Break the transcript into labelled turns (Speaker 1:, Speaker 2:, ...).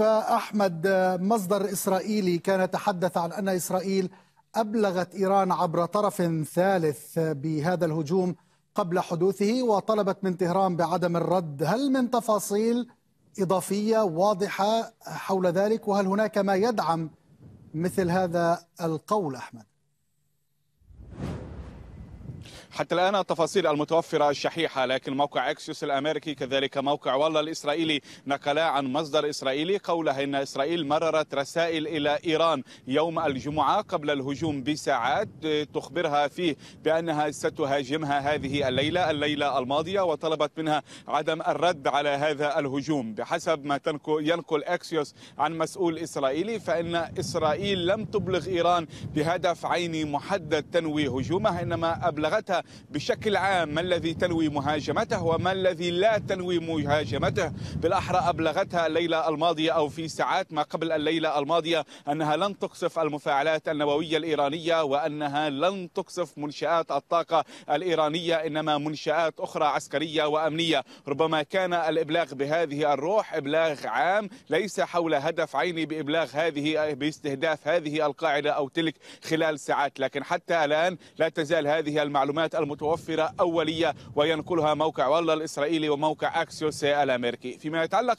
Speaker 1: أحمد مصدر إسرائيلي كان يتحدث عن أن إسرائيل أبلغت إيران عبر طرف ثالث بهذا الهجوم قبل حدوثه وطلبت من طهران بعدم الرد هل من تفاصيل إضافية واضحة حول ذلك وهل هناك ما يدعم مثل هذا القول أحمد
Speaker 2: حتى الآن التفاصيل المتوفرة شحيحة لكن موقع أكسيوس الأمريكي كذلك موقع والله الإسرائيلي نقلا عن مصدر إسرائيلي قوله أن إسرائيل مررت رسائل إلى إيران يوم الجمعة قبل الهجوم بساعات تخبرها فيه بأنها ستهاجمها هذه الليلة الليلة الماضية وطلبت منها عدم الرد على هذا الهجوم بحسب ما ينقل أكسيوس عن مسؤول إسرائيلي فإن إسرائيل لم تبلغ إيران بهدف عيني محدد تنوي هجومها إنما أبلغتها بشكل عام ما الذي تنوي مهاجمته وما الذي لا تنوي مهاجمته بالأحرى أبلغتها الليلة الماضية أو في ساعات ما قبل الليلة الماضية أنها لن تقصف المفاعلات النووية الإيرانية وأنها لن تقصف منشآت الطاقة الإيرانية إنما منشآت أخرى عسكرية وأمنية ربما كان الإبلاغ بهذه الروح إبلاغ عام ليس حول هدف عيني بإبلاغ هذه باستهداف هذه القاعدة أو تلك خلال ساعات لكن حتى الآن لا تزال هذه المعلومات المتوفرة أولية وينقلها موقع والله الإسرائيلي وموقع أكسيوس الأمريكي فيما يتعلق